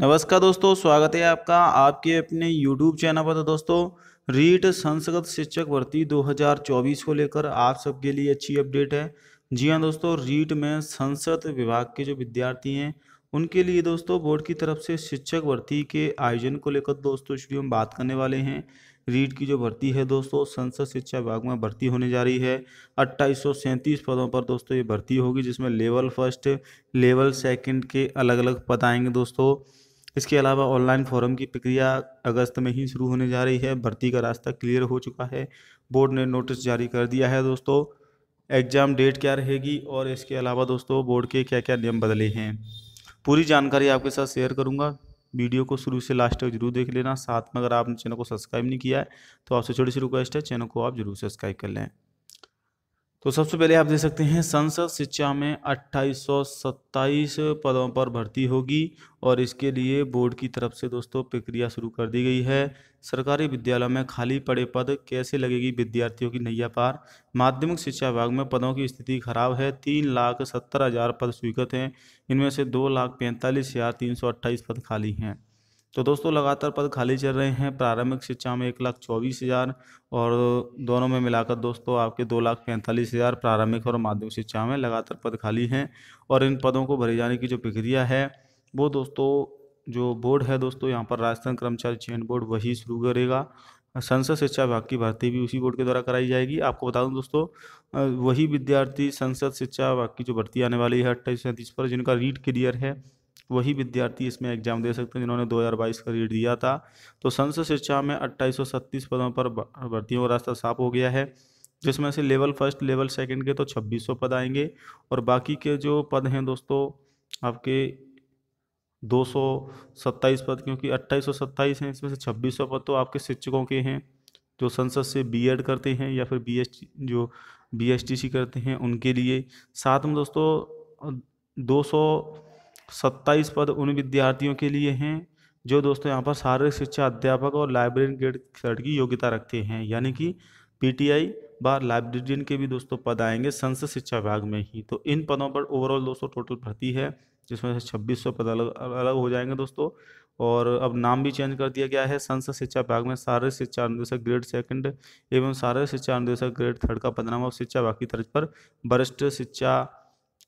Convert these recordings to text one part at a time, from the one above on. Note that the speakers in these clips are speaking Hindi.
नमस्कार दोस्तों स्वागत है आपका आपके अपने YouTube चैनल पर तो दोस्तों रीट संस्कृत शिक्षक भर्ती 2024 को लेकर आप सबके लिए अच्छी अपडेट है जी हाँ दोस्तों रीट में संस्कृत विभाग के जो विद्यार्थी हैं उनके लिए दोस्तों बोर्ड की तरफ से शिक्षक भर्ती के आयोजन को लेकर दोस्तों इस वीडियो में बात करने वाले हैं रीट की जो भर्ती है दोस्तों संसद शिक्षा विभाग में भर्ती होने जा रही है अट्ठाईस पदों पर दोस्तों ये भर्ती होगी जिसमें लेवल फर्स्ट लेवल सेकंड के अलग अलग पद आएंगे दोस्तों इसके अलावा ऑनलाइन फॉरम की प्रक्रिया अगस्त में ही शुरू होने जा रही है भर्ती का रास्ता क्लियर हो चुका है बोर्ड ने नोटिस जारी कर दिया है दोस्तों एग्ज़ाम डेट क्या रहेगी और इसके अलावा दोस्तों बोर्ड के क्या क्या नियम बदले हैं पूरी जानकारी आपके साथ शेयर करूँगा वीडियो को शुरू से लास्ट तक जरूर देख लेना साथ में अगर आपने चैनल को सब्सक्राइब नहीं किया है तो आपसे छोटी सी रिक्वेस्ट है चैनल को आप जरूर सब्सक्राइब कर लें तो सबसे पहले आप देख सकते हैं संसद शिक्षा में अट्ठाईस पदों पर भर्ती होगी और इसके लिए बोर्ड की तरफ से दोस्तों प्रक्रिया शुरू कर दी गई है सरकारी विद्यालय में खाली पड़े पद कैसे लगेगी विद्यार्थियों की नैया पार माध्यमिक शिक्षा विभाग में पदों की स्थिति खराब है तीन लाख सत्तर हज़ार पद स्वीकृत हैं इनमें से दो लाख पैंतालीस हज़ार तीन सौ अट्ठाईस पद खाली हैं तो दोस्तों लगातार पद खाली चल रहे हैं प्रारंभिक शिक्षा में एक लाख चौबीस हज़ार और दोनों में मिलाकर दोस्तों आपके दो लाख पैंतालीस हज़ार प्रारंभिक और माध्यमिक शिक्षा में लगातार पद खाली हैं और इन पदों को भरे जाने की जो प्रक्रिया है वो दोस्तों जो बोर्ड है दोस्तों यहाँ पर राजस्थान कर्मचारी चयन बोर्ड वही शुरू करेगा संसद शिक्षा विभाग की भर्ती भी उसी बोर्ड के द्वारा कराई जाएगी आपको बता दूं दोस्तों वही विद्यार्थी संसद शिक्षा विभाग की जो भर्ती आने वाली है अट्ठाईस सैंतीस पर जिनका रीट क्लियर है वही विद्यार्थी इसमें एग्जाम दे सकते हैं जिन्होंने 2022 का रीट दिया था तो संसद शिक्षा में अट्ठाईस पदों पर भर्तियों का रास्ता साफ हो गया है जिसमें से लेवल फर्स्ट लेवल सेकंड के तो 2600 पद आएंगे और बाकी के जो पद हैं दोस्तों आपके दो पद क्योंकि अट्ठाईस हैं इसमें से छब्बीस पद तो आपके शिक्षकों के हैं जो संसद से बी करते हैं या फिर बी जो बी करते हैं उनके लिए साथ में दोस्तों दो सत्ताईस पद उन विद्यार्थियों के लिए हैं जो दोस्तों यहाँ पर शारीरिक शिक्षा अध्यापक और लाइब्रेरियन ग्रेड थर्ड की योग्यता रखते हैं यानी कि पीटीआई बार लाइब्रेरियन के भी दोस्तों पद आएंगे संसद शिक्षा विभाग में ही तो इन पदों पर ओवरऑल दोस्तों टोटल भर्ती है जिसमें से छब्बीस सौ पद अलग अलग हो जाएंगे दोस्तों और अब नाम भी चेंज कर दिया गया है संसद शिक्षा विभाग में सारे शिक्षा अनुदेशक ग्रेड सेकंड एवं सारे शिक्षा अनुदेशक ग्रेड थर्ड का पदनाम और शिक्षा विभाग की तर्ज पर वरिष्ठ शिक्षा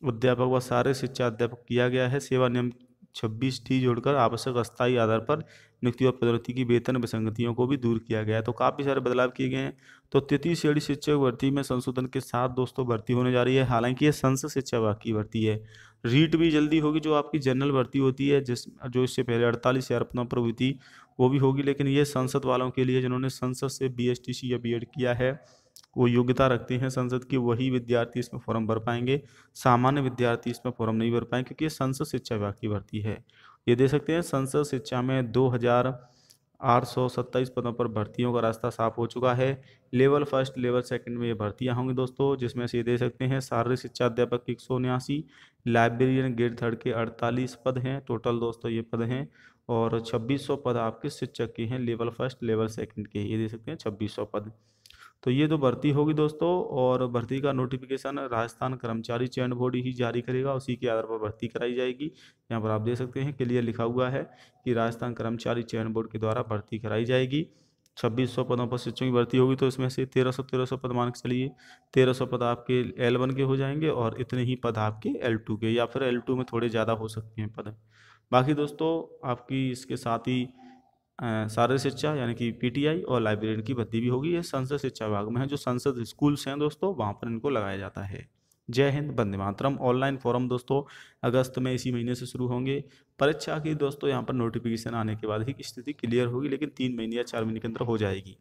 अध्यापक व सारे शिक्षा अध्यापक किया गया है सेवा नियम छब्बीस टी जोड़कर आवश्यक अस्थायी आधार पर नियुक्ति और पदोन्नति की वेतन विसंगतियों को भी दूर किया गया है तो काफ़ी सारे बदलाव किए गए हैं तो तृतीय श्रेणी शिक्षक भर्ती में संशोधन के साथ दोस्तों भर्ती होने जा रही है हालांकि ये संसद शिक्षा विभाग की भर्ती है रीट भी जल्दी होगी जो आपकी जनरल भर्ती होती है जिस जो इससे पहले अड़तालीस हज़ार पदों पर हुई थी वो भी होगी लेकिन ये संसद वालों के लिए जिन्होंने संसद से बी या बी किया है को योग्यता रखते हैं संसद की वही विद्यार्थी इसमें फॉर्म भर पाएंगे सामान्य विद्यार्थी इसमें फॉर्म नहीं भर पाएंगे क्योंकि संसद शिक्षा विभाग की भर्ती है ये देख सकते हैं संसद शिक्षा में दो हज़ार आठ सौ सत्ताईस पदों पर भर्तियों का रास्ता साफ हो चुका है लेवल फर्स्ट लेवल सेकंड में ये भर्तियां होंगी दोस्तों जिसमें से ये दे सकते हैं शारीरिक शिक्षा अध्यापक एक सौ उन्यासी लाइब्रेरियन ग्रेड थर्ड के अड़तालीस पद हैं टोटल दोस्तों ये पद हैं और छब्बीस सौ पद आपके शिक्षक के हैं लेवल फर्स्ट लेवल सेकंड के ये दे सकते हैं छब्बीस सौ पद तो ये तो भर्ती होगी दोस्तों और भर्ती का नोटिफिकेशन राजस्थान कर्मचारी चयन बोर्ड ही जारी करेगा उसी के आधार पर भर्ती कराई जाएगी यहाँ पर आप देख सकते हैं क्लियर लिखा हुआ है कि राजस्थान कर्मचारी चयन बोर्ड के द्वारा भर्ती कराई जाएगी छब्बीस सौ पदों पर शिक्षकों की भर्ती होगी तो इसमें से तेरह सौ तेरह सौ पद मान के चलिए तेरह सौ पद आपके एल वन के हो जाएंगे और इतने ही पद आपके एल टू के या फिर एल टू में थोड़े ज़्यादा हो सकते हैं पद बाकी दोस्तों आपकी इसके साथ ही सारे शिक्षा यानी कि पीटीआई और लाइब्रेरियन की भर्ती भी होगी ये संसद शिक्षा विभाग में है जो संसद स्कूल्स हैं दोस्तों वहाँ पर इनको लगाया जाता है जय हिंद बंदे मातरम ऑनलाइन फॉरम दोस्तों अगस्त में इसी महीने से शुरू होंगे परीक्षा की दोस्तों यहाँ पर नोटिफिकेशन आने के बाद ही स्थिति क्लियर होगी लेकिन तीन महीने या चार महीने के अंदर हो जाएगी